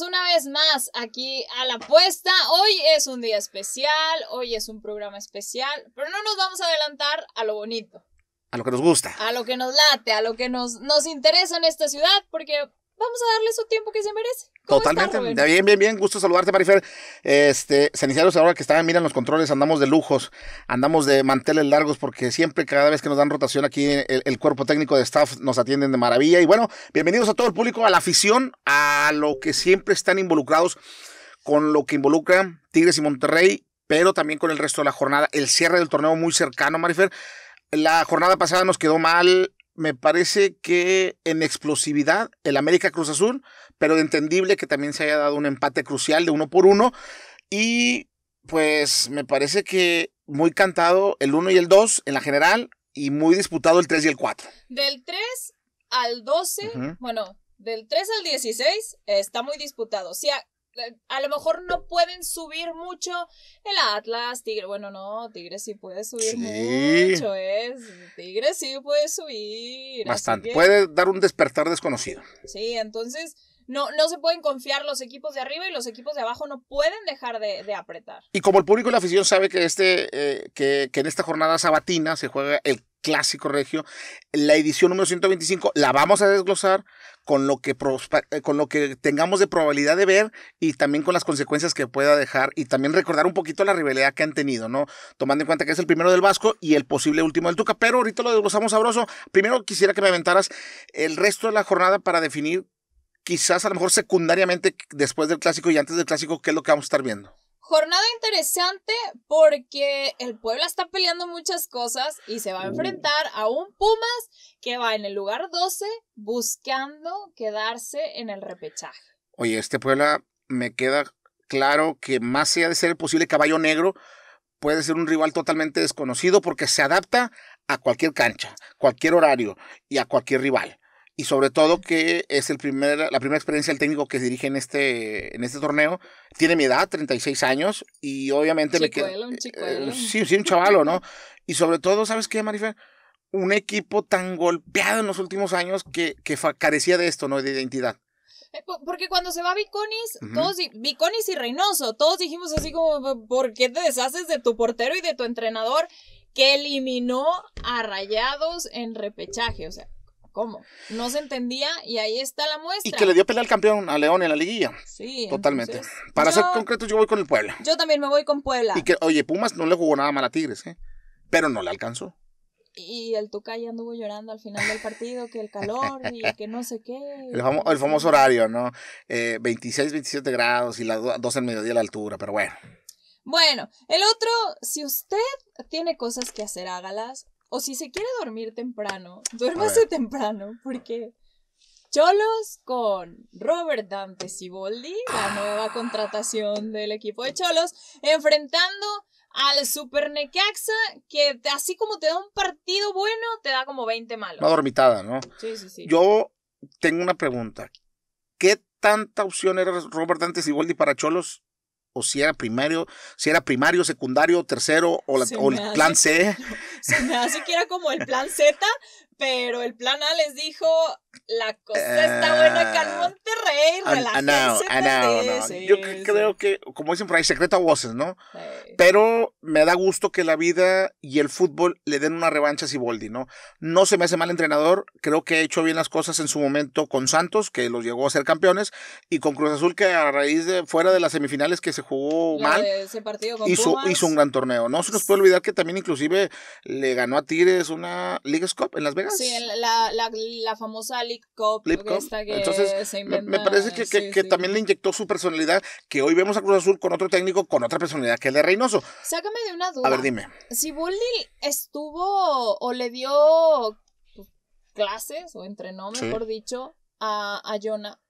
una vez más aquí a la apuesta. Hoy es un día especial, hoy es un programa especial, pero no nos vamos a adelantar a lo bonito. A lo que nos gusta. A lo que nos late, a lo que nos, nos interesa en esta ciudad, porque vamos a darle su tiempo que se merece. Totalmente. bien, bien, bien. Gusto saludarte, Marifer. Este, ahora que están, miran los controles, andamos de lujos, andamos de manteles largos, porque siempre, cada vez que nos dan rotación aquí, el, cuerpo técnico de staff nos atienden de maravilla. Y bueno, bienvenidos a todo el público, a la afición, a lo que siempre están involucrados con lo que involucran Tigres y Monterrey, pero también con el resto de la jornada. El cierre del torneo muy cercano, Marifer. La jornada pasada nos quedó mal me parece que en explosividad el América Cruz Azul, pero entendible que también se haya dado un empate crucial de uno por uno. Y pues me parece que muy cantado el uno y el dos en la general y muy disputado el tres y el 4. Del 3 al 12, bueno, del 3 al 16 está muy disputado. O sea, eh, a lo mejor no pueden subir mucho el Atlas, Tigre, bueno, no, Tigre sí puede subir mucho, es, Tigre sí puede subir. Bastante, puede dar un despertar desconocido. Sí, entonces no, no se pueden confiar los equipos de arriba y los equipos de abajo no pueden dejar de, apretar. Y como el público y la afición sabe que, este, eh, que, que en esta jornada sabatina se juega el clásico regio. La edición número 125 la vamos a desglosar con lo que, eh, con lo que tengamos de probabilidad de ver y también con las consecuencias que pueda dejar y también recordar un poquito la rivalidad que han tenido, ¿no? Tomando en cuenta que es el primero del Vasco y el posible último del Tuca, pero ahorita lo desglosamos sabroso. Primero quisiera que me aventaras el resto de la jornada para definir quizás a lo mejor secundariamente después del clásico y antes del clásico, ¿qué es lo que vamos a estar viendo? Jornada interesante porque el Puebla está peleando muchas cosas y se va a uh. enfrentar a un Pumas que va en el lugar 12 buscando quedarse en el repechaje. Oye, este Puebla me queda claro que más allá de ser el posible caballo negro, puede ser un rival totalmente desconocido porque se adapta a cualquier cancha, cualquier horario y a cualquier rival y sobre todo que es el primer, la primera experiencia del técnico que dirige en este, en este torneo. Tiene mi edad, 36 años, y obviamente me queda... Un eh, sí, sí, un chavalo, ¿no? Y sobre todo, ¿sabes qué, Marifer? Un equipo tan golpeado en los últimos años que, carecía de esto, ¿no? De identidad. Eh, porque cuando se va Viconis, todos, Viconis y Reynoso, todos dijimos así como, ¿por qué te deshaces de tu portero y de tu entrenador que eliminó a Rayados en repechaje? O sea, ¿Cómo? No se entendía y ahí está la muestra. Y que le dio pelea al campeón, a León en la liguilla. Sí. Totalmente. Para ser concreto, yo voy con el Puebla. Yo también me voy con Puebla. Y que, oye, Pumas no le jugó nada mal a Tigres, ¿eh? Pero no le alcanzó. Y el Tuca ya anduvo llorando al final del partido, que el calor y que no sé qué. El, famoso horario, ¿no? 26, eh, 27 grados y las 12 en mediodía la altura, pero bueno. Bueno, el otro, si usted tiene cosas que hacer, hágalas o si se quiere dormir temprano, duérmase temprano, porque Cholos con Robert Dante Siboldi, la ah. nueva contratación del equipo de Cholos, enfrentando al Super Necaxa, que así como te da un partido bueno, te da como 20 malos. No dormitada, ¿no? Sí, sí, sí. Yo tengo una pregunta. ¿Qué tanta opción era Robert Dante Siboldi para Cholos? O si era primario, si era primario, secundario, tercero, o, o el plan C. se me hace que era como el plan Z, pero el plan A les dijo, la cosa está buena acá en Monterrey, relájense. No, no, Yo creo que, como dicen por ahí, secreto voces, ¿no? Pero me da gusto que la vida y el fútbol le den una revancha a Siboldi, ¿no? No se me hace mal entrenador, creo que ha hecho bien las cosas en su momento con Santos, que los llegó a ser campeones, y con Cruz Azul, que a raíz de fuera de las semifinales que se jugó mal, hizo, un gran torneo. No se nos puede olvidar que también inclusive le ganó a Tigres una Liga Cup en Las Vegas. Sí, la, la, la famosa Lip que Entonces, se me, parece que, también le inyectó su personalidad, que hoy vemos a Cruz Azul con otro técnico, con otra personalidad que es de Reynoso. Sácame de una duda. A ver, dime. Si Bully estuvo o le dio pues, clases o entrenó, mejor dicho, a, a Jonah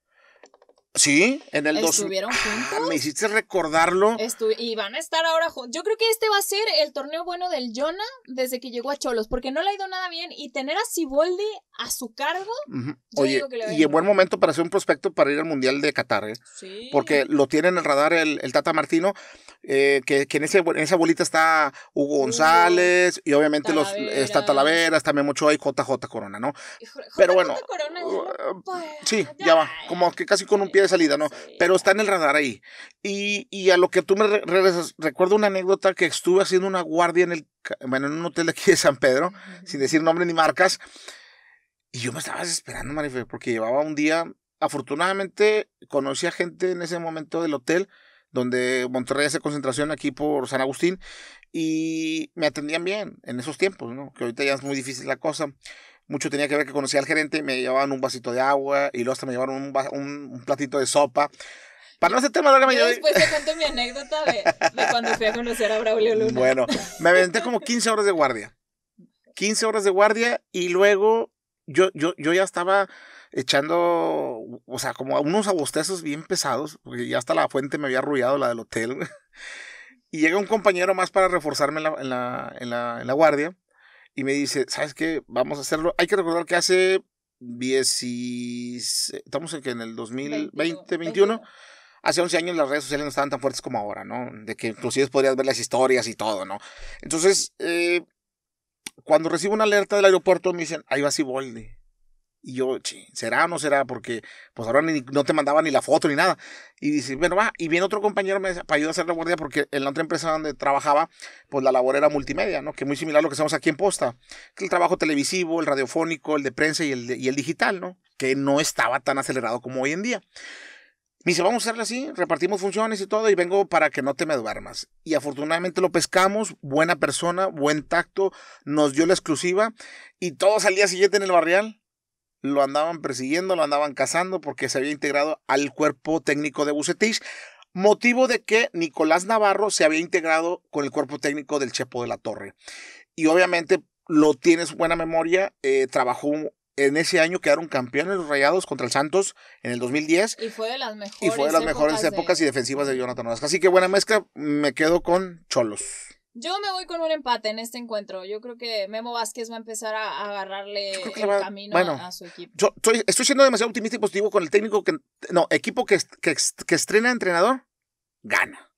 Sí, en el 2000. Estuvieron ah, juntos. me hiciste recordarlo. y van a estar ahora juntos. Yo creo que este va a ser el torneo bueno del Jonah desde que llegó a Cholos, porque no le ha ido nada bien. Y tener a Siboldi a su cargo. Oye, y en buen momento para ser un prospecto para ir al Mundial de Qatar, ¿eh? Sí. Porque lo tiene en el radar el, Tata Martino, eh, que, en, ese, en, esa bolita está Hugo González, y obviamente los, eh, está Talavera, está Memochoa y JJ Corona, ¿no? Pero bueno. Corona, uh, sí, ya va. Como que casi con un pie salida, ¿no? Pero está en el radar ahí. Y, a lo que tú me regresas, recuerdo una anécdota que estuve haciendo una guardia en, el, bueno, en un hotel aquí de San Pedro, sin decir nombre ni marcas. Y yo me estaba esperando Marife, porque llevaba un día, afortunadamente conocí a gente en ese momento del hotel, donde Monterrey hace concentración aquí por San Agustín, y me atendían bien en esos tiempos, ¿no? Que ahorita ya es muy difícil la cosa mucho tenía que ver que conocía al gerente, me llevaban un vasito de agua y luego hasta me llevaron un, platito de sopa. Para no hacer tema larga, me ¿eh? Después te cuento mi anécdota de, cuando fui a conocer a Braulio Luna. Bueno, me aventé como 15 horas de guardia. 15 horas de guardia y luego yo, yo, yo ya estaba echando, o sea, como unos abostezos bien pesados, porque ya hasta la fuente me había arrullado la del hotel. Y llega un compañero más para reforzarme en la, en la guardia y me dice, ¿sabes qué? Vamos a hacerlo. Hay que recordar que hace y estamos en que en el 2020, 2021. 21. Hace 11 años las redes sociales no estaban tan fuertes como ahora, ¿no? De que inclusive podrías ver las historias y todo, ¿no? Entonces, eh, cuando recibo una alerta del aeropuerto me dicen, ahí va Siboldi. Y yo, che, ¿será o no será? Porque pues ahora no te mandaba ni la foto ni nada. Y dice, bueno, va. Y viene otro compañero me, para ayudar a hacer la guardia porque en la otra empresa donde trabajaba, pues la labor era multimedia, ¿no? Que muy similar a lo que hacemos aquí en Posta. Que el trabajo televisivo, el radiofónico, el de prensa y el, y el digital, ¿no? Que no estaba tan acelerado como hoy en día. Me dice, vamos a hacerlo así, repartimos funciones y todo, y vengo para que no te me duermas. Y afortunadamente lo pescamos, buena persona, buen tacto, nos dio la exclusiva, y todos al día siguiente en el barrial lo andaban persiguiendo, lo andaban cazando porque se había integrado al cuerpo técnico de Bucetich, motivo de que Nicolás Navarro se había integrado con el cuerpo técnico del Chepo de la Torre. Y obviamente lo tiene su buena memoria, eh, trabajó en ese año quedaron campeones los Rayados contra el Santos en el 2010. Y fue de las mejores, y fue de las épocas, mejores épocas y defensivas de Jonathan Orozco. Así que buena mezcla, me quedo con Cholos. Yo me voy con un empate en este encuentro. Yo creo que Memo Vázquez va a empezar a agarrarle el camino a su equipo. Yo estoy, siendo demasiado optimista y positivo con el técnico que. No, equipo que, que, que estrena entrenador, gana.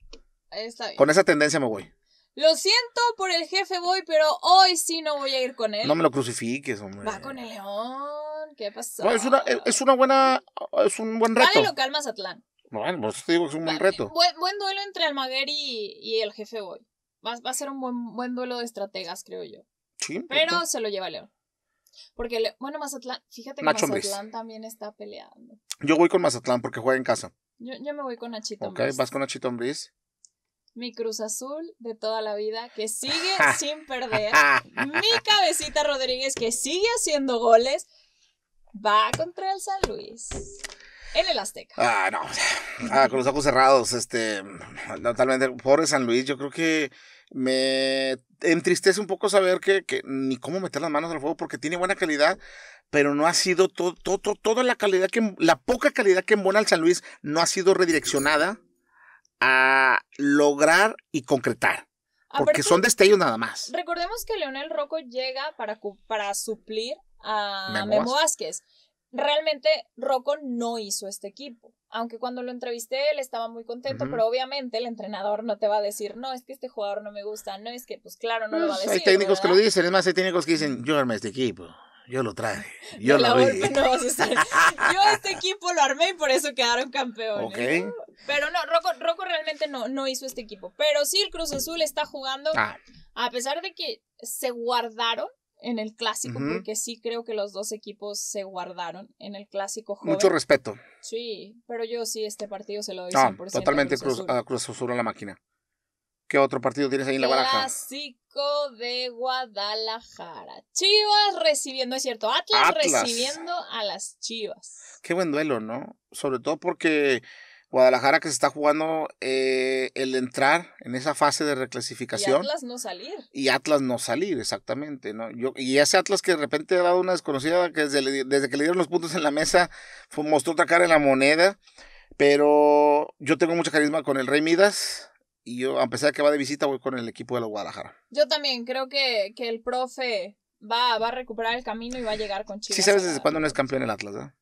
Está bien. Con esa tendencia me voy. Lo siento por el jefe voy, pero hoy sí no voy a ir con él. No me lo crucifiques, hombre. Va con el león. ¿Qué pasó? es, una, buena. Es un buen reto. Vale local Mazatlán. Bueno, por te digo que es un buen reto. Buen, duelo entre Almaguer y, y el jefe voy. Va, a ser un buen, buen, duelo de estrategas, creo yo. Pero se lo lleva León. Porque, bueno, Mazatlán, fíjate que Mazatlán también está peleando. Yo voy con Mazatlán porque juega en casa. Yo, me voy con Nachito Ok, vas con Nachito Mi Cruz Azul de toda la vida, que sigue sin perder. Mi cabecita Rodríguez, que sigue haciendo goles, va contra el San Luis. En el Azteca. Ah, no. Ah, con los ojos cerrados, este. Totalmente. Pobre San Luis, yo creo que me entristece un poco saber que, ni cómo meter las manos al fuego porque tiene buena calidad, pero no ha sido todo, toda la calidad que, la poca calidad que embona al San Luis no ha sido redireccionada a lograr y concretar. porque son destellos nada más. Recordemos que Leonel Rocco llega para, para suplir a Memo, Vázquez realmente Rocco no hizo este equipo. Aunque cuando lo entrevisté él estaba muy contento, pero obviamente el entrenador no te va a decir, no, es que este jugador no me gusta, no es que, pues claro, no lo va a pues, decir. Hay técnicos que lo dicen, es más, hay técnicos que dicen, yo armé este equipo, yo lo traje, yo lo vi. yo este equipo lo armé y por eso quedaron campeones. Pero no, Rocco, realmente no, no hizo este equipo. Pero sí, el Cruz Azul está jugando, ah. a pesar de que se guardaron en el clásico, porque sí creo que los dos equipos se guardaron en el clásico. Joven. Mucho respeto. Sí, pero yo sí este partido se lo doy ah, por 100% totalmente a Cruz, Azul. en la máquina. ¿Qué otro partido tienes ahí en la baraja? Clásico de Guadalajara. Chivas recibiendo, es cierto, Atlas, recibiendo a las Chivas. Qué buen duelo, ¿no? Sobre todo porque Guadalajara que se está jugando eh, el entrar en esa fase de reclasificación. Y Atlas no salir. Y Atlas no salir, exactamente. ¿no? Yo, y ese Atlas que de repente ha dado una desconocida, que desde, desde que le dieron los puntos en la mesa, mostró otra cara en la moneda. Pero yo tengo mucha carisma con el Rey Midas. Y yo, a pesar de que va de visita, voy con el equipo de la Guadalajara. Yo también creo que, que el profe va, a recuperar el camino y va a llegar con Chivas. Sí sabes desde cuándo no es campeón el Atlas, ¿verdad?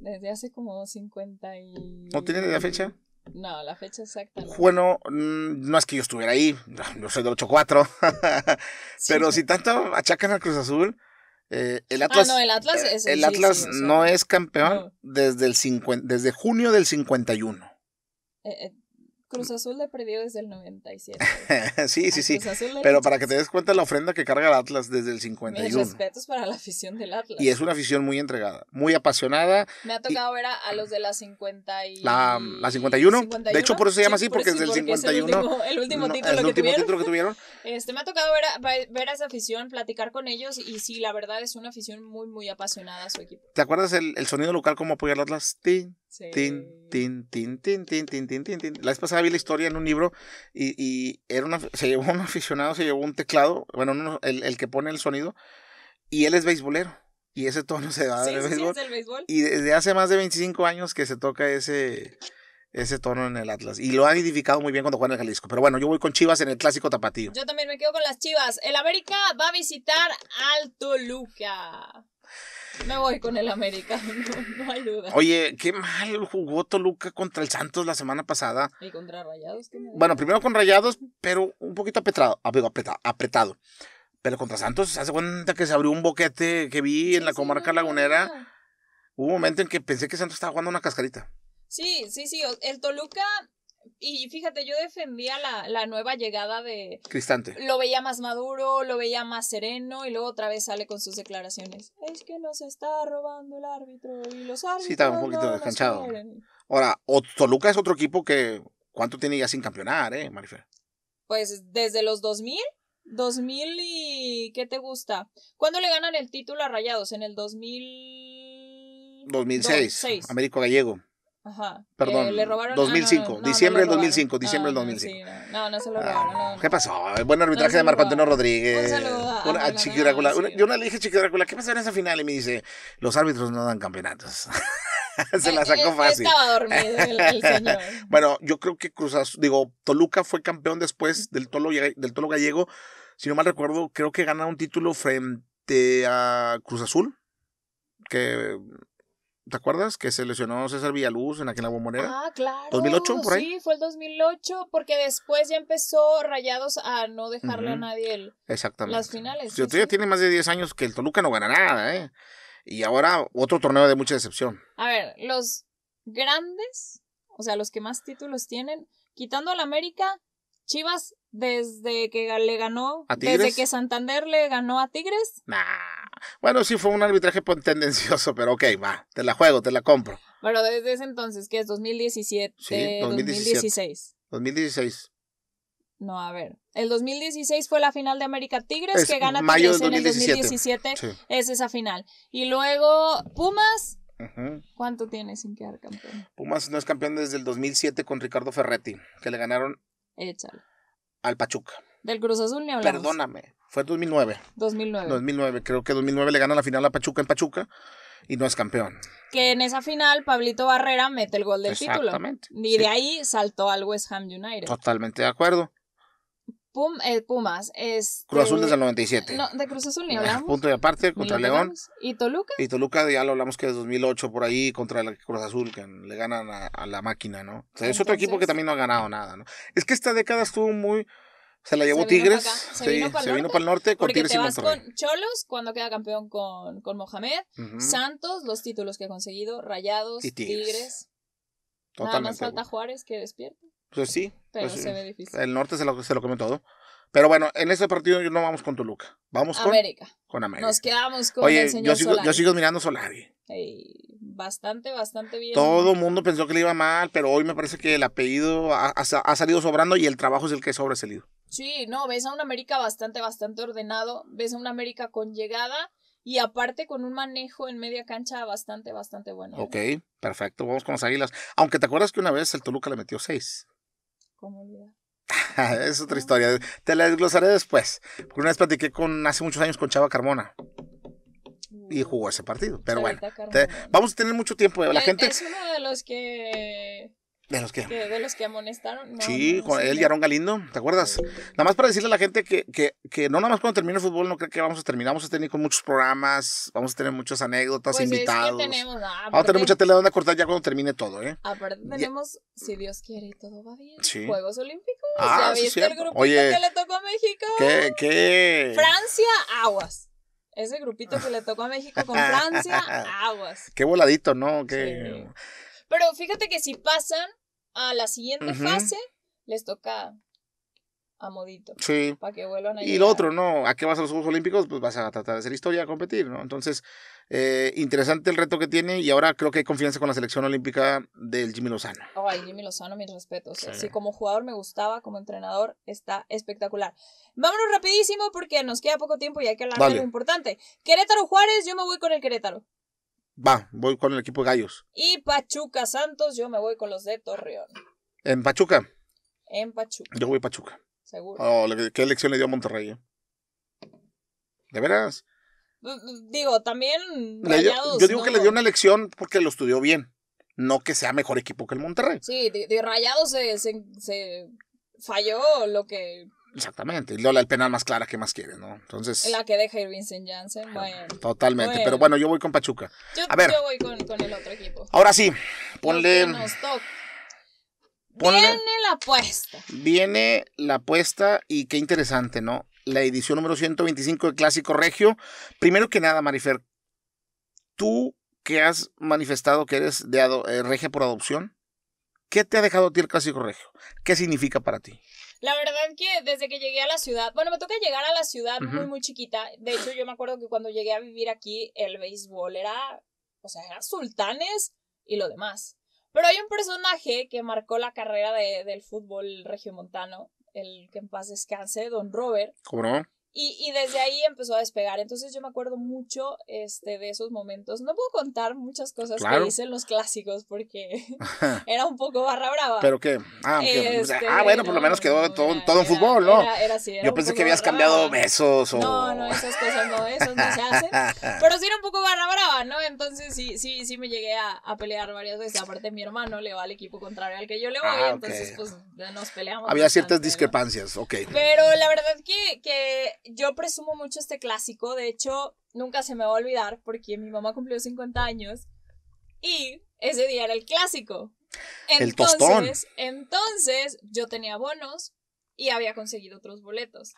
Desde hace como 50 y... ¿No tiene la fecha? No, la fecha exacta. Bueno, mm, no es que yo estuviera ahí, yo soy del 8-4, pero si tanto achacan al Cruz Azul, eh, el ah, Atlas, ah, no, el Atlas, eh, es, el Atlas no es campeón Desde, el 50, desde junio del 51. Eh, eh, Cruz Azul le perdió desde el 97. sí, sí, sí. Pero para que te des cuenta la ofrenda que carga el Atlas desde el 51. Mis respetos para la afición del Atlas. Y es una afición muy entregada, muy apasionada. Me ha tocado ver a, los de la 50 y... la, la 51. De hecho, por eso se llama así, porque, es del 51. el último, título, que tuvieron. Este, me ha tocado ver a, ver esa afición, platicar con ellos y sí, la verdad es una afición muy, muy apasionada su equipo. ¿Te acuerdas el, el sonido local como apoyar al Atlas? Sí. Tin, tin, tin, tin, tin, tin, tin, tin, La vez pasada vi la historia en un libro y, era se llevó un aficionado, se llevó un teclado, bueno, el, el, que pone el sonido, y él es beisbolero. Y ese tono se da del, Y desde hace más de 25 años que se toca ese, ese tono en el Atlas. Y lo han identificado muy bien cuando juegan en el Jalisco. Pero bueno, yo voy con Chivas en el clásico tapatío. Yo también me quedo con las Chivas. El América va a visitar al Toluca. Me voy con el americano, no, hay duda. Oye, qué mal jugó Toluca contra el Santos la semana pasada. Y contra Rayados. Bueno, primero con Rayados, pero un poquito ah, apretado, apretado. Pero contra Santos, ¿se hace cuenta que se abrió un boquete que vi en la comarca lagunera? Hubo un momento en que pensé que Santos estaba jugando una cascarita. Sí, sí, sí. El Toluca y fíjate, yo defendía la, nueva llegada de... Cristante. Lo veía más maduro, lo veía más sereno y luego otra vez sale con sus declaraciones. Es que nos está robando el árbitro y los árbitros... Sí, estaba un poquito desganchado Ahora, Toluca es otro equipo que... ¿Cuánto tiene ya sin campeonar, eh, Marifer? Pues desde los 2000. 2000 y... ¿qué te gusta? ¿Cuándo le ganan el título a Rayados? En el 2000... 2006. Américo Gallego. Ajá. Perdón. le robaron. 2005, ah, diciembre del 2005, diciembre del 2005. no, no, se lo ah, robaron. ¿Qué pasó? buen arbitraje de Marco Antonio Rodríguez. Un saludo a, le dije a Chiqui ¿qué pasó en esa final? Y me dice, los árbitros no dan campeonatos. se la sacó fácil. Estaba dormido el, bueno, yo creo que Cruz Azul, digo, Toluca fue campeón después del Tolo, del Gallego. Si no mal recuerdo, creo que gana un título frente a Cruz Azul, que ¿Te acuerdas que se lesionó César Villaluz en aquella bombonera? Ah, claro. ¿2008 por ahí? Sí, fue el 2008, porque después ya empezó Rayados a no dejarle a nadie el, las finales. Yo tiene más de 10 años que el Toluca no gana nada, ¿eh? Y ahora otro torneo de mucha decepción. A ver, los grandes, o sea, los que más títulos tienen, quitando al América, Chivas desde que le ganó, ¿A desde que Santander le ganó a Tigres. Nah. Bueno, sí fue un arbitraje tendencioso, pero ok, va, te la juego, te la compro. Pero desde ese entonces, ¿qué es? 2017, 2016. 2016. No, a ver. El 2016 fue la final de América Tigres, que gana mayo en el 2017. Es esa final. Y luego Pumas. ¿Cuánto tiene sin quedar campeón? Pumas no es campeón desde el 2007 con Ricardo Ferretti, que le ganaron al Pachuca. Del Cruz Azul ni Perdóname. Fue 2009. 2009. 2009. Creo que 2009 le gana la final a Pachuca en Pachuca y no es campeón. Que en esa final Pablito Barrera mete el gol del Exactamente, título. Y de ahí saltó al West Ham United. Totalmente de acuerdo. Eh, Pumas. es... Este, Cruz Azul desde el 97. No, de Cruz Azul ni ah, hablamos. Punto de aparte contra León. ¿Y Toluca? Y Toluca ya lo hablamos que es 2008 por ahí contra la Cruz Azul que le ganan a, la máquina, ¿no? O sea, es otro equipo que también no ha ganado nada, ¿no? Es que esta década estuvo muy se la llevó Tigres, se, vino para el norte con Tigres te vas y Con Cholos, cuando queda campeón con, con Mohamed, Santos, los títulos que ha conseguido, Rayados, Tigres. Totalmente. Nada más falta Juárez que despierte. Pues sí. Pero pues se ve difícil. El norte se lo, se lo come todo. Pero bueno, en ese partido no vamos con Toluca. Vamos con América. Con América. Nos quedamos con Oye, el señor yo sigo, yo sigo mirando Solari. bastante, bastante bien. Todo el mundo pensó que le iba mal, pero hoy me parece que el apellido ha, ha, salido sobrando y el trabajo es el que sobresalido. Sí, no, ves a un América bastante, bastante ordenado, ves a un América con llegada y aparte con un manejo en media cancha bastante, bastante bueno. Ok, perfecto, vamos con las águilas. Aunque te acuerdas que una vez el Toluca le metió seis. ¿Cómo olvidar? es otra historia. Te la desglosaré después. Porque una vez platiqué con hace muchos años con Chava Carmona. Y mm. jugó ese partido. Pero bueno, vamos a tener mucho tiempo. Eh, la eh, gente. Es uno de los que de los que. de los que amonestaron. No, sí, con él y Aaron Galindo, ¿te acuerdas? Nada más para decirle a la gente que, que, que no nada más cuando termine el fútbol, no creo que vamos a terminar. Vamos a tener con muchos programas, vamos a tener muchas anécdotas, pues invitados. tenemos, ah, vamos a tener mucha tela donde cortar ya cuando termine todo, ¿eh? Aparte tenemos, si Dios quiere y todo va bien, Juegos Olímpicos. Ah, ¿Ya viste el grupito que le tocó a México? ¿Qué? qué? Francia, aguas ese grupito que le tocó a México con Francia, aguas. Qué voladito, ¿no? Qué... Pero fíjate que si pasan, a la siguiente fase les toca a modito. Sí. Para que vuelvan Y el lo otro, ¿no? ¿A qué vas a los Juegos Olímpicos? Pues vas a tratar de hacer historia, a competir, ¿no? Entonces, eh, interesante el reto que tiene y ahora creo que hay confianza con la selección olímpica del Jimmy Lozano. Ay, oh, Jimmy Lozano, mis respetos. Sí. como jugador me gustaba, como entrenador está espectacular. Vámonos rapidísimo porque nos queda poco tiempo y hay que hablar de lo importante. Querétaro Juárez, yo me voy con el Querétaro. Va, voy con el equipo de Gallos. Y Pachuca Santos, yo me voy con los de Torreón. ¿En Pachuca? En Pachuca. Yo voy a Pachuca. Seguro. Oh, ¿Qué elección le dio a Monterrey? Eh. ¿De veras? Digo, también. Rayados, yo digo que le dio una elección porque lo estudió bien. No que sea mejor equipo que el Monterrey. Sí, de, Rayados se falló lo que Exactamente, Lola el penal más clara que más quiere, ¿no? Entonces... La que deja Irving St. Jansen, Totalmente, pero bueno, yo voy con Pachuca. Yo, a ver, voy con, el otro equipo. Ahora sí, ponle... Viene la apuesta. Viene la apuesta y qué interesante, ¿no? La edición número 125 de Clásico Regio. Primero que nada, Marifer, tú que has manifestado que eres de eh, por adopción, ¿qué te ha dejado a ti el Clásico Regio? ¿Qué significa para ti? La verdad que desde que llegué a la ciudad, bueno, me toca llegar a la ciudad muy, muy chiquita. De hecho, yo me acuerdo que cuando llegué a vivir aquí, el béisbol era, o sea, eran sultanes y lo demás. Pero hay un personaje que marcó la carrera de, del fútbol regiomontano, el que en paz descanse, Don Robert. ¿Cómo no? Y, desde ahí empezó a despegar. Entonces yo me acuerdo mucho este, de esos momentos. No puedo contar muchas cosas que hice en los clásicos porque era un poco barra brava. ¿Pero qué? Ah, este, ah bueno, por lo menos quedó todo, todo en fútbol, ¿no? yo pensé que habías cambiado besos o... No, no, esas cosas no, esas no se hacen. Pero sí era un poco barra brava, ¿no? Entonces sí, sí, sí me llegué a, pelear varias veces. Aparte mi hermano le va al equipo contrario al que yo le voy, ah, entonces pues nos peleamos. Había ciertas discrepancias, ok. Pero la verdad que... que yo presumo mucho este clásico, de hecho, nunca se me va a olvidar porque mi mamá cumplió 50 años y ese día era el clásico. Entonces, Entonces, yo tenía bonos y había conseguido otros boletos.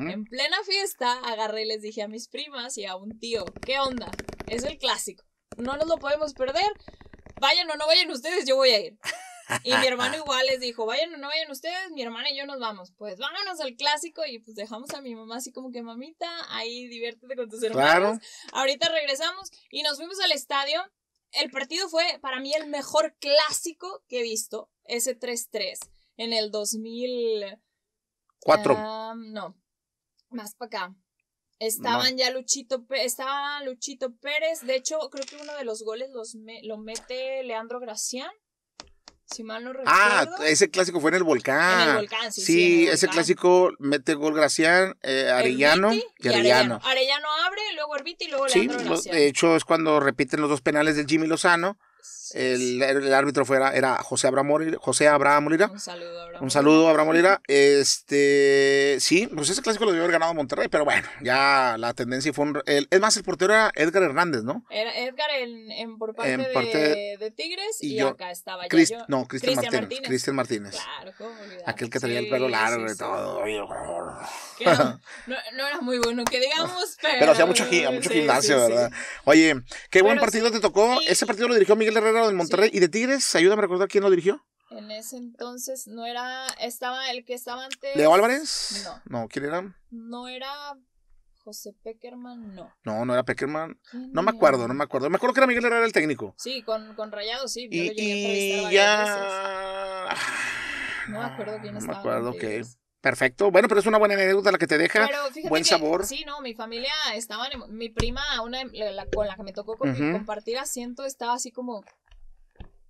En plena fiesta, agarré y les dije a mis primas y a un tío, ¿qué onda? Es el clásico. No nos lo podemos perder. Vayan o no vayan ustedes, yo voy a ir. Y mi hermano igual les dijo, vayan o no vayan ustedes, mi hermana y yo nos vamos. Pues vámonos al clásico y pues dejamos a mi mamá así como que mamita, ahí diviértete con tus hermanos. Claro. Ahorita regresamos y nos fuimos al estadio. El partido fue para mí el mejor clásico que he visto, ese 3-3, en el 2004 no, más para acá. Estaban ya Luchito, estaba Luchito Pérez. De hecho, creo que uno de los goles los lo mete Leandro Gracián mal Ah, ese clásico fue en el volcán. En el volcán, sí. ese clásico mete gol Gracián, eh, Arellano Arellano. Arellano. abre, luego Erviti y luego Leandro Sí, de hecho es cuando repiten los dos penales del Jimmy Lozano. El, el, árbitro fuera, era José Abraham Molira José Abraham Un saludo, Abraham. Un saludo, Este, sí, pues ese clásico lo debió haber ganado Monterrey, pero bueno, ya la tendencia fue un... es más, el portero era Edgar Hernández, ¿no? Era Edgar en, por parte, de, Tigres y, yo, acá estaba No, Cristian Martínez, Cristian Martínez. Claro, Aquel que tenía el pelo largo y todo. no, no, era muy bueno, que digamos, pero... Pero hacía mucho, mucho gimnasio, ¿verdad? Oye, qué buen partido te tocó. Ese partido lo dirigió Miguel Herrera de del Monterrey. ¿Y de Tigres? Ayúdame a recordar quién lo dirigió. En ese entonces no era. Estaba el que estaba antes. ¿Leo Álvarez? No. No, ¿quién era? No era. José Peckerman, no. No, no era Peckerman. No me acuerdo, no me acuerdo. Me acuerdo que era Miguel Herrera el técnico. Sí, con, con Rayados, sí. y, ya. Ah, no, me acuerdo quién estaba. No me acuerdo, ok. Perfecto. Bueno, pero es una buena anécdota la que te deja. buen sabor. Sí, no, mi familia estaba. Mi prima, una, con la que me tocó compartir asiento, estaba así como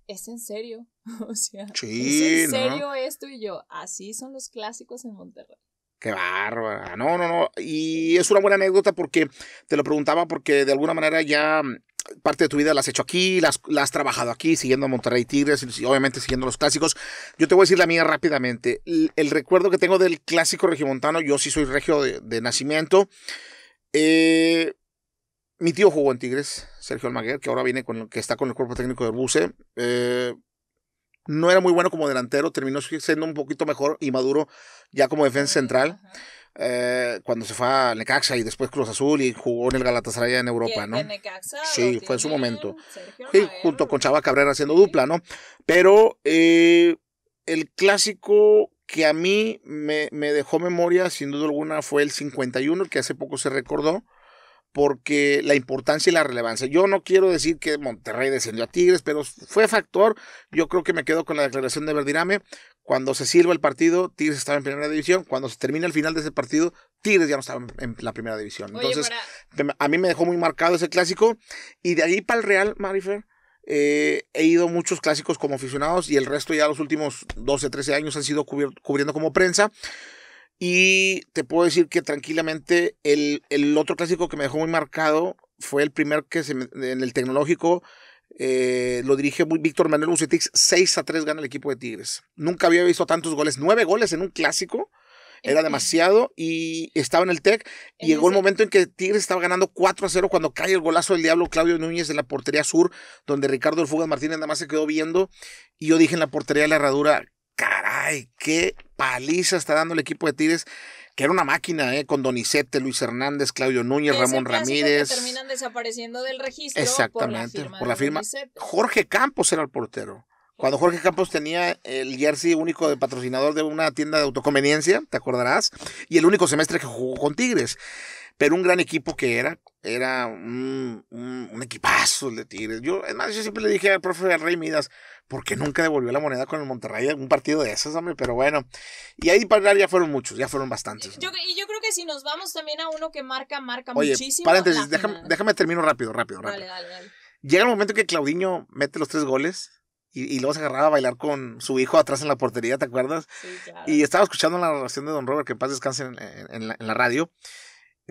¿es en serio? O sea, ¿es en serio esto? Y yo, así son los clásicos en Monterrey. Qué bárbara. No, no, no. Y es una buena anécdota porque te lo preguntaba porque de alguna manera ya mm, parte de tu vida la has hecho aquí, la has, trabajado aquí, siguiendo a Monterrey Tigres y obviamente siguiendo los clásicos. Yo te voy a decir la mía rápidamente. El, recuerdo que tengo del clásico regimontano, yo sí soy regio de, de nacimiento. Eh, mi tío jugó en Tigres, Sergio Almaguer, que ahora viene con que está con el cuerpo técnico de Buse. Eh, no era muy bueno como delantero, terminó siendo un poquito mejor y maduro ya como defensa central. Eh, cuando se fue a Necaxa y después Cruz Azul y jugó en el Galatasaray en Europa, ¿no? Necaxa sí, fue en su momento. junto con Chava Cabrera haciendo dupla, ¿no? Pero eh, el clásico que a mí me, me, dejó memoria, sin duda alguna, fue el 51, que hace poco se recordó porque la importancia y la relevancia. Yo no quiero decir que Monterrey descendió a Tigres, pero fue factor. Yo creo que me quedo con la declaración de Verdirame. Cuando se sirva el partido, Tigres estaba en primera división. Cuando se termina el final de ese partido, Tigres ya no estaba en la primera división. Entonces, a mí me dejó muy marcado ese clásico. Y de ahí para el Real, Marifer, eh, he ido muchos clásicos como aficionados y el resto ya los últimos 12, 13 años han sido cubriendo como prensa. Y te puedo decir que tranquilamente el, otro clásico que me dejó muy marcado fue el primer que se, en el tecnológico eh, lo dirige Víctor Manuel Ucetix. 6 a 3 gana el equipo de Tigres. Nunca había visto tantos goles. 9 goles en un clásico. Era demasiado y estaba en el TEC. Y llegó el momento en que Tigres estaba ganando 4 a 0 cuando cae el golazo del diablo Claudio Núñez en la portería sur, donde Ricardo El Fugas Martínez nada más se quedó viendo. Y yo dije en la portería de la herradura, caray, qué paliza está dando el equipo de Tigres que era una máquina, ¿eh? con Donizete, Luis Hernández, Claudio Núñez, Ramón Ramírez. Que terminan desapareciendo del registro. Exactamente, por la firma. Por la firma. Jorge Campos era el portero. Cuando Jorge Campos tenía el jersey único de patrocinador de una tienda de autoconveniencia, te acordarás, y el único semestre que jugó con Tigres pero un gran equipo que era, era un, equipazo de Tigres. Yo, además, yo siempre le dije al profe Rey Midas, porque nunca devolvió la moneda con el Monterrey un partido de esas, hombre, pero bueno. Y ahí para hablar ya fueron muchos, ya fueron bastantes. Yo, y yo creo que si nos vamos también a uno que marca, marca muchísimo. Paréntesis, déjame, déjame termino rápido, rápido, rápido. Dale, dale, dale. Llega el momento que Claudinho mete los tres goles. Y, luego se agarraba a bailar con su hijo atrás en la portería, ¿te acuerdas? Sí, claro. Y estaba escuchando la narración de Don Robert, que paz descanse en la, radio,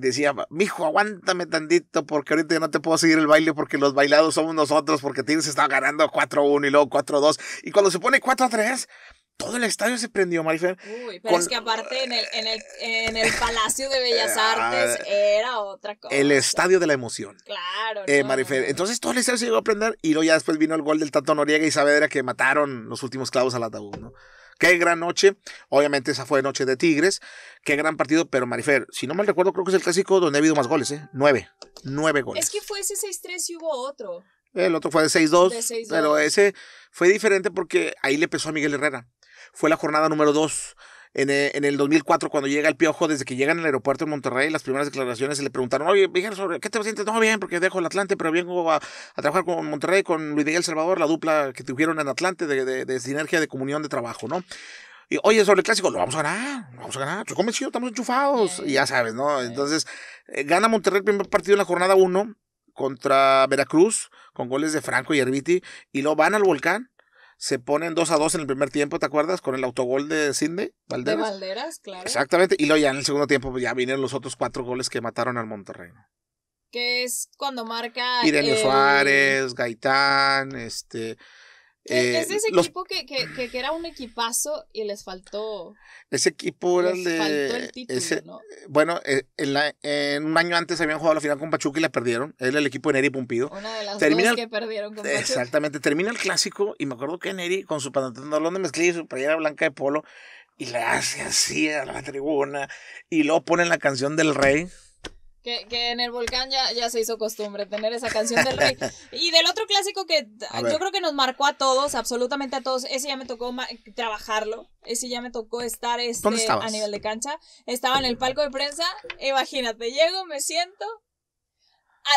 decía, mijo, aguántame tantito porque ahorita ya no te puedo seguir el baile porque los bailados somos nosotros porque Tigres estaba ganando 4-1 y luego 4-2 y cuando se pone 4-3 todo el estadio se prendió, Marifer. Uy, pero es que aparte en el, Palacio de Bellas ah, Artes era otra cosa. El estadio de la emoción. Claro. Eh, Marifer. Entonces todo el estadio se llegó a prender y luego ya después vino el gol del tanto Noriega y Saavedra que mataron los últimos clavos al ataúd, ¿no? Qué gran noche. Obviamente esa fue noche de Tigres. Qué gran partido, pero Marifer, si no mal recuerdo, creo que es el clásico donde ha habido más goles, ¿eh? Nueve. Nueve goles. Es que fue ese 6-3 y hubo otro. El otro fue de 6-2. Pero ese fue diferente porque ahí le pesó a Miguel Herrera. Fue la jornada número dos en, eh, en, el 2004 cuando llega el Piojo, desde que llegan al aeropuerto de Monterrey, las primeras declaraciones se le preguntaron, oye, sobre ¿qué te sientes? No, bien, porque dejo el Atlante, pero vengo a, a trabajar con Monterrey, con Luis Miguel Salvador, la dupla que tuvieron en Atlante de, sinergia, de comunión de trabajo, ¿no? Y, oye, sobre el clásico, lo vamos a ganar, lo vamos a ganar, estoy convencido, estamos enchufados, y ya sabes, ¿no? Entonces, eh, gana Monterrey el primer partido en la jornada uno, contra Veracruz, con goles de Franco y Herbiti, y lo van al volcán se ponen 2 a 2 en el primer tiempo, ¿te acuerdas? Con el autogol de Cindy Valderas. De Valderas, claro. Exactamente. Y luego ya en el segundo tiempo pues, ya vinieron los otros cuatro goles que mataron al Monterrey. Que es cuando marca. Irene Suárez, Gaitán, este es eh, ese equipo que, que, era un equipazo y les faltó. Ese equipo era de. Faltó el título, Bueno, eh, en, un año antes habían jugado la final con Pachuca y la perdieron. Era el equipo de Neri Pumpido. Una de las termina que perdieron con Pachuca. Exactamente. Termina el clásico y me acuerdo que Neri, con su pantalón de mezclilla y su playera blanca de polo, y le hace así a la tribuna y luego ponen la canción del rey. Que, en el volcán ya, ya se hizo costumbre tener esa canción del rey. y del otro clásico que yo creo que nos marcó a todos, absolutamente a todos, ese ya me tocó trabajarlo, ese ya me tocó estar este, a nivel de cancha. Estaba en el palco de prensa, imagínate, llego, me siento,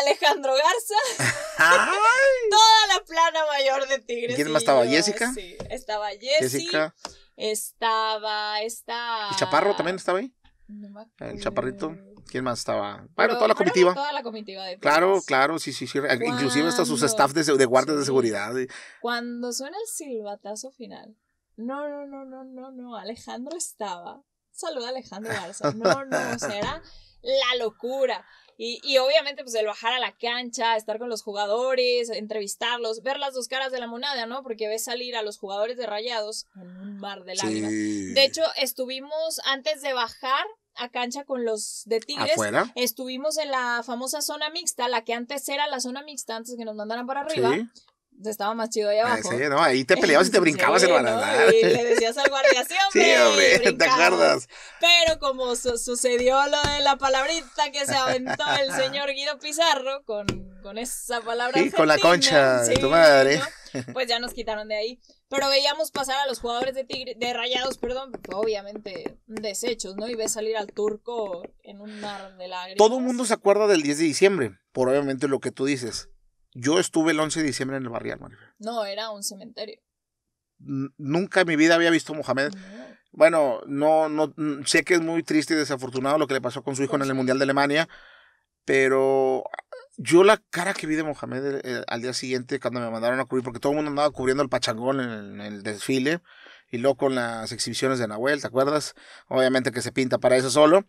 Alejandro Garza. Toda la plana mayor de Tigres. ¿Quién más estaba? ¿Jessica? Sí, estaba Jessica. Estaba, estaba. Chaparro también estaba ahí? El chaparrito. ¿Quién más estaba? Bueno, toda la comitiva. Toda la comitiva Claro, claro, sí, sí, sí. Inclusive hasta sus staff de, de guardias de seguridad. Eh. Cuando suena el silbatazo final. No, no, no, no, no, no. Alejandro estaba. Saluda a Alejandro Garza. No, no, será la locura. Y, obviamente, pues el bajar a la cancha, estar con los jugadores, entrevistarlos, ver las dos caras de la monada, ¿no? Porque ves salir a los jugadores de rayados en un mar de lágrimas. De hecho, estuvimos antes de bajar a cancha con los de Tigres. Estuvimos en la famosa zona mixta, la que antes era la zona mixta, antes que nos mandaran para arriba. Sí estaba más chido allá ah, abajo. ahí te peleabas y te brincabas Y le decías al guardia, sí, Pero como sucedió lo de la palabrita que se aventó el señor Guido Pizarro con, esa palabra. con la concha de tu madre. Pues ya nos quitaron de ahí. Pero veíamos pasar a los jugadores de de rayados, perdón, obviamente desechos, ¿no? Y ves salir al turco en un mar de lágrimas. Todo el mundo se acuerda del 10 de diciembre, por obviamente lo que tú dices yo estuve el 11 de diciembre en el barrial, Marifer. No, era un cementerio. nunca en mi vida había visto a Mohamed. Bueno, no, no, sé que es muy triste y desafortunado lo que le pasó con su hijo en el Mundial de Alemania, pero yo la cara que vi de Mohamed eh, eh, al día siguiente cuando me mandaron a cubrir, porque todo el mundo andaba cubriendo el pachangón en, el desfile, y luego con las exhibiciones de Nahuel, ¿te acuerdas? Obviamente que se pinta para eso solo.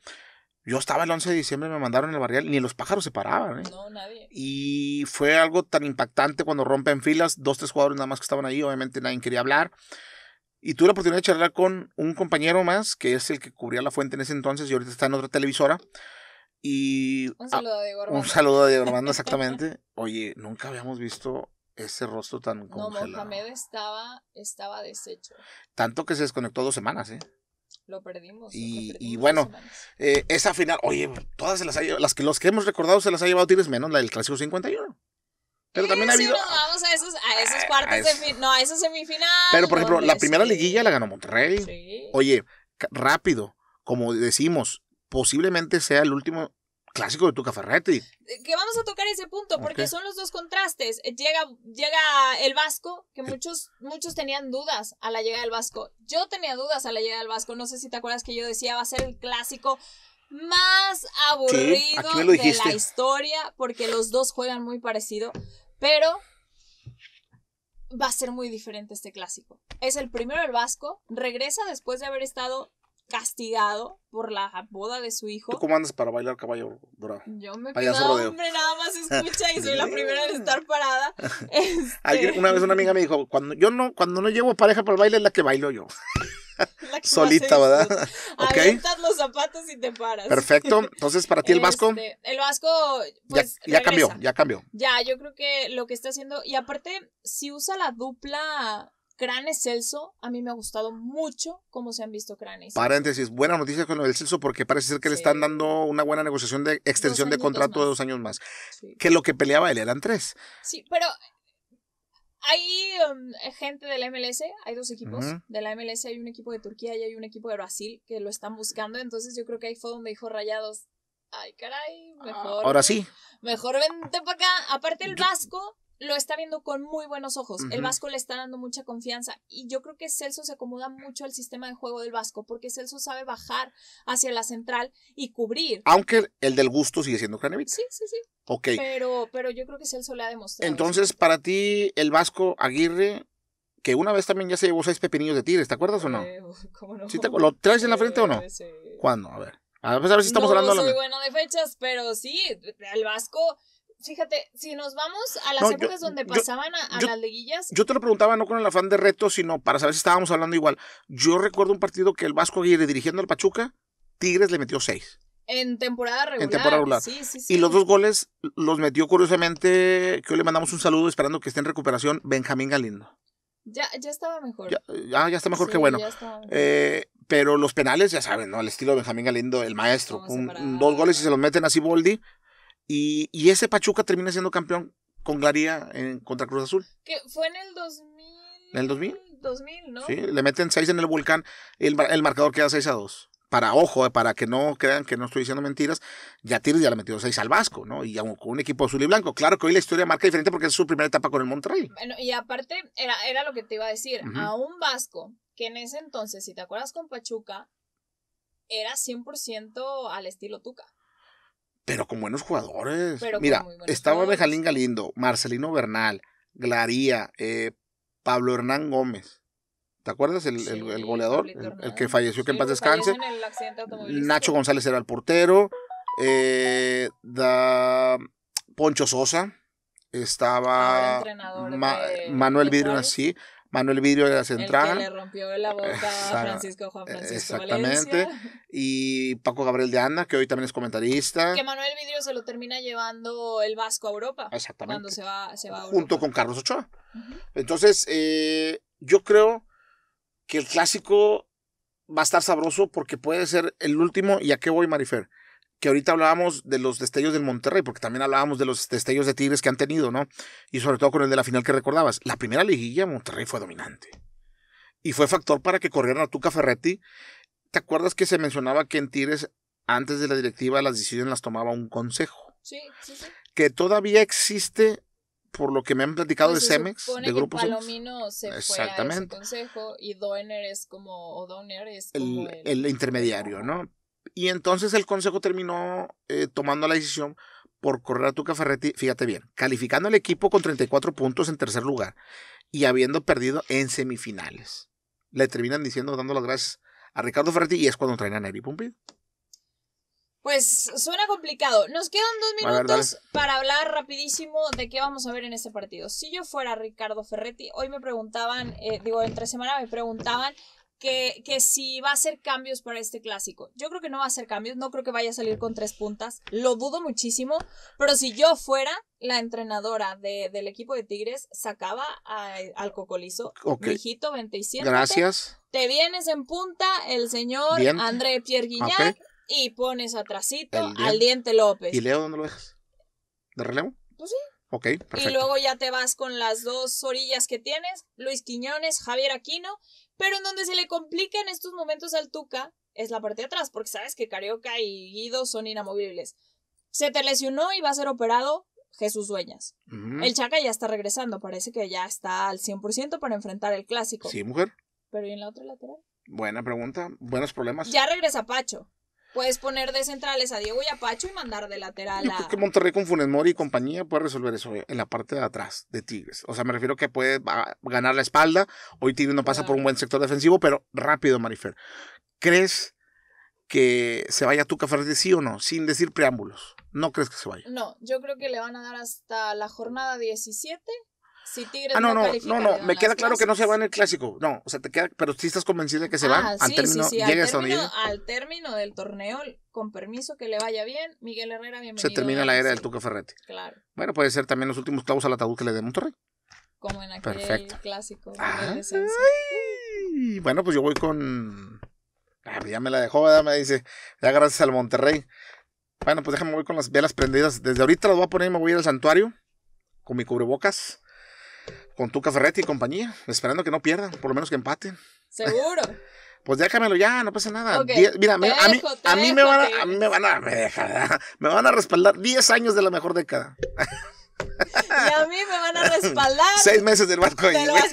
Yo estaba el 11 de diciembre, me mandaron el barrial, ni los pájaros se paraban. ¿eh? No, nadie. Y fue algo tan impactante cuando rompen filas, dos, tres jugadores nada más que estaban ahí, obviamente nadie quería hablar. Y tuve la oportunidad de charlar con un compañero más, que es el que cubría la fuente en ese entonces y ahorita está en otra televisora. Y, un saludo a Diego Un saludo a Diego exactamente. Oye, nunca habíamos visto ese rostro tan congelado. No, Mohamed estaba, estaba deshecho. Tanto que se desconectó dos semanas, ¿eh? Lo perdimos. Y, bueno, eh, esa final, oye, todas se las, ha, las, que, los que hemos recordado se las ha llevado Tires menos la del Clásico 51. Pero eh, también ha habido. Sí, vamos a esos, eh, cuartos No, a esos semifinales. Pero, por ejemplo, la primera liguilla la ganó Monterrey. Oye, rápido, como decimos, posiblemente sea el último clásico de Tuca Ferretti. Que vamos a tocar ese punto, porque son los dos contrastes. Llega, llega el Vasco, que muchos, muchos tenían dudas a la llegada del Vasco. Yo tenía dudas a la llegada del Vasco. No sé si te acuerdas que yo decía, va a ser el clásico más aburrido de la historia, porque los dos juegan muy parecido, pero va a ser muy diferente este clásico. Es el primero el Vasco, regresa después de haber estado castigado por la boda de su hijo. ¿Tú cómo andas para bailar caballo dorado? Yo me pido hombre, nada más escucha y soy la primera en estar parada. Este una vez una amiga me dijo, cuando yo no, cuando no llevo pareja para el baile es la que bailo yo. Solita, ¿verdad? Okay. los zapatos y te paras. Perfecto. Entonces, para ti el Vasco. Este, el Vasco, pues. ya cambió, ya cambió. Ya, yo creo que lo que está haciendo. Y aparte, si usa la dupla Crane, Celso, a mí me ha gustado mucho cómo se han visto cranes. Paréntesis, buena noticia con lo del Celso porque parece ser que le están dando una buena negociación de extensión de contrato de dos años más. Que lo que peleaba él eran tres. Sí, pero hay um, gente de la MLS, hay dos equipos. De la MLS hay un equipo de Turquía y hay un equipo de Brasil que lo están buscando. Entonces yo creo que ahí fue donde dijo Rayados, ay caray, ah. mejor. Ahora sí. Mejor vente para acá. Aparte el Vasco lo está viendo con muy buenos ojos. El Vasco le está dando mucha confianza y yo creo que Celso se acomoda mucho al sistema de juego del Vasco porque Celso sabe bajar hacia la central y cubrir. Aunque el del gusto sigue siendo Cranevich. Sí, sí, sí. Ok. Pero, pero yo creo que Celso le ha demostrado. Entonces, para ti, el Vasco Aguirre, que una vez también ya se llevó seis pepinillos de tigres, ¿te acuerdas o no? Eh, ¿cómo no? ¿Lo traes en la frente o no? Sí. ¿Cuándo? A ver. A ver, si estamos hablando de soy bueno de fechas, pero sí, el Vasco fíjate, si nos vamos a las épocas donde pasaban a, las liguillas. Yo te lo preguntaba no con el afán de reto, sino para saber si estábamos hablando igual. Yo recuerdo un partido que el Vasco Aguirre dirigiendo al Pachuca, Tigres le metió seis. En temporada regular. Sí, sí, sí. Y los dos goles los metió curiosamente, que hoy le mandamos un saludo esperando que esté en recuperación, Benjamín Galindo. Ya, ya estaba mejor. Ya, ya, está mejor que bueno. Eh, pero los penales, ya saben, ¿no? Al estilo de Benjamín Galindo, el maestro. Un, dos goles y se los meten así Boldi. Y, ese Pachuca termina siendo campeón con Glaría en, contra Cruz Azul. Que fue en el 2000. ¿En el 2000? 2000, ¿no? Sí, le meten 6 en el volcán, el, el marcador queda 6 a 2 para ojo, eh, para que no crean que no estoy diciendo mentiras, ya Yatir ya le metió 6 al Vasco, ¿no? Y con un equipo azul y blanco. Claro que hoy la historia marca diferente porque es su primera etapa con el Monterrey. Bueno, y aparte, era, era lo que te iba a decir, a un Vasco que en ese entonces, si te acuerdas con Pachuca, era 100% al estilo Tuca pero con buenos jugadores. Mira, estaba Bejalín Galindo, Marcelino Bernal, Glaría, eh, Pablo Hernán Gómez. ¿Te acuerdas? El, el, goleador, el, que falleció, que en paz pues, descanse. Nacho González era el portero. Eh, da Poncho Sosa. Estaba Manuel Vidrio, así. Manuel Vidrio de la Central. que le rompió la boca a Francisco Juan eh, Francisco Exactamente. Valencia. Y Paco Gabriel de Anda, que hoy también es comentarista. Que Manuel Vidrio se lo termina llevando el Vasco a Europa. Exactamente. Cuando se va, se va a Junto con Carlos Ochoa. Entonces, eh, yo creo que el clásico va a estar sabroso porque puede ser el último. ¿Y a qué voy, Marifer? que ahorita hablábamos de los destellos del Monterrey, porque también hablábamos de los destellos de Tigres que han tenido, ¿no? Y sobre todo con el de la final que recordabas. La primera liguilla Monterrey fue dominante. Y fue factor para que corrieran a Tuca Ferretti. ¿Te acuerdas que se mencionaba que en Tigres, antes de la directiva, las decisiones las tomaba un consejo? Sí, sí, sí. Que todavía existe por lo que me han platicado pues de Cemex, de grupos Palomino se fue Exactamente. a consejo y Donner es como, es el intermediario, ¿no? Y entonces el consejo terminó eh, tomando la decisión por correr a Tuca Ferretti, fíjate bien, calificando al equipo con 34 puntos en tercer lugar y habiendo perdido en semifinales. Le terminan diciendo, dando las gracias a Ricardo Ferretti y es cuando traen a Neri Pues suena complicado. Nos quedan dos minutos para hablar rapidísimo de qué vamos a ver en este partido. Si yo fuera Ricardo Ferretti, hoy me preguntaban, eh, digo, entre semana me preguntaban que, si va a hacer cambios para este clásico. Yo creo que no va a hacer cambios, no creo que vaya a salir con tres puntas, lo dudo muchísimo, pero si yo fuera la entrenadora de, del equipo de Tigres, sacaba al cocolizo, okay. 27. Gracias. Te vienes en punta el señor André Pierre Guignac y pones atrasito al diente López. ¿Y Leo dónde lo dejas? ¿De relevo? Pues sí. Ok, Y luego ya te vas con las dos orillas que tienes, Luis Quiñones, Javier Aquino pero en donde se le complica en estos momentos al Tuca es la parte de atrás, porque sabes que Carioca y Guido son inamovibles. Se te lesionó y va a ser operado Jesús Dueñas. El Chaca ya está regresando, parece que ya está al 100% para enfrentar el clásico. Sí, mujer. Pero ¿y en la otra lateral? Buena pregunta, buenos problemas. Ya regresa Pacho. Puedes poner de centrales a Diego y a Pacho y mandar de lateral a. creo que Monterrey con Funes Mori y compañía puede resolver eso en la parte de atrás de Tigres. O sea, me refiero que puede ganar la espalda. Hoy Tigres no pasa por un buen sector defensivo, pero rápido, Marifer. ¿Crees que se vaya Tuca de sí o no? Sin decir preámbulos. ¿No crees que se vaya? No, yo creo que le van a dar hasta la jornada 17 ah, no, no, no, no, me queda claro que no se va en el clásico. No, o sea, te queda, pero si estás convencida de que se va ah, al término, Al, término al término del torneo, con permiso que le vaya bien, Miguel Herrera, bienvenido. Se termina la era del Tuca Ferretti. Claro. Bueno, puede ser también los últimos clavos al ataúd que le dé Monterrey. Como en aquel Perfecto. clásico. Ah, bueno, pues yo voy con ya me la dejó, Me dice, ya gracias al Monterrey. Bueno, pues déjame voy con las velas prendidas. Desde ahorita las voy a poner y me voy ir al santuario con mi cubrebocas con Tuca Ferretti y compañía, esperando que no pierdan, por lo menos que empaten. Seguro. pues déjamelo ya, no pasa nada. mira, a, mí, me van a, me van a, me van a respaldar 10 años de la mejor década. Y a mí me van a respaldar. Seis meses del barco. Del La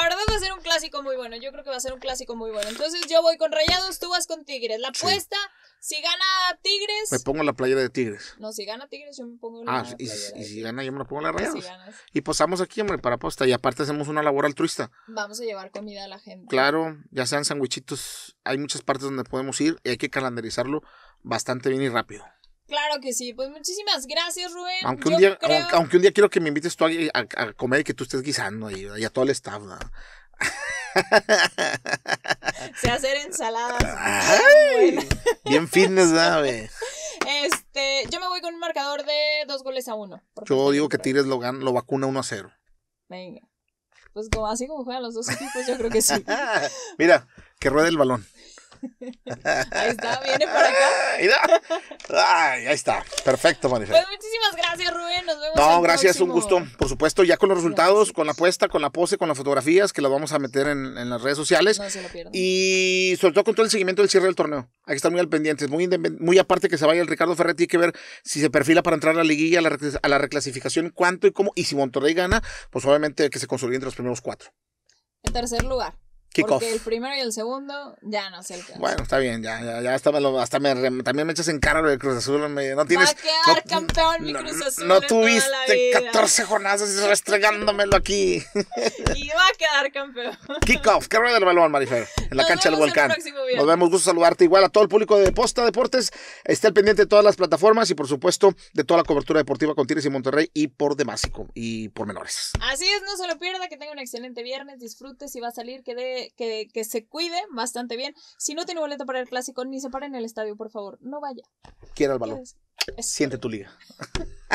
verdad va a ser un clásico muy bueno. Yo creo que va a ser un clásico muy bueno. Entonces yo voy con Rayados, tú vas con Tigres. La apuesta, si gana Tigres. Me pongo la playa de Tigres. No, si gana Tigres, yo me pongo la Ah, y, si gana, yo me la pongo la Rayados. y posamos aquí, hombre, para aposta. Y aparte hacemos una labor altruista. Vamos a llevar comida a la gente. Claro, ya sean sandwichitos. Hay muchas partes donde podemos ir y hay que calendarizarlo bastante bien y rápido. Claro que sí, pues muchísimas gracias, Rubén. Aunque, un día, quiero que me invites tú a, comer y que tú estés guisando y, a todo el staff. Se hacer ensaladas. bien fitness, ¿sabes? Este, yo me voy con un marcador de dos goles a uno. Yo digo que Tigres lo, lo vacuna 1 a 0. Venga. Pues así como juegan los dos equipos, yo creo que sí. Mira, que ruede el balón ahí está, viene por acá. ahí está. Perfecto, manifesta. Pues muchísimas gracias, Rubén. Nos vemos. No, gracias, un gusto. Por supuesto, ya con los resultados, con la apuesta, con la pose, con las fotografías, que las vamos a meter en, las redes sociales. Y sobre todo con todo el seguimiento del cierre del torneo. Hay que estar muy al pendiente. Muy, muy aparte que se vaya el Ricardo Ferretti, hay que ver si se perfila para entrar a la liguilla, a la, reclasificación, cuánto y cómo. Y si Monterrey gana, pues obviamente que se consolide entre los primeros cuatro. En tercer lugar. Kickoff. el primero y el segundo ya no sé el Bueno, está bien, ya, ya, ya hasta me lo, hasta me, también me echas en cara lo de Cruz Azul. Me, no tienes. Va a quedar campeón mi Cruz Azul. No, tuviste 14 jornadas restregándomelo aquí. Y va a quedar campeón. Kickoff, qué rueda del balón, Marifer, en la cancha del volcán. Nos vemos, gusto saludarte. Igual a todo el público de Posta Deportes. esté al pendiente de todas las plataformas y, por supuesto, de toda la cobertura deportiva con Tires y Monterrey y por demásico y, por menores. Así es, no se lo pierda, que tenga un excelente viernes, disfrute si va a salir, que dé que, se cuide bastante bien. Si no tiene boleto para el clásico, ni se para en el estadio, por favor, no vaya. Quiera el balón. Siente tu liga.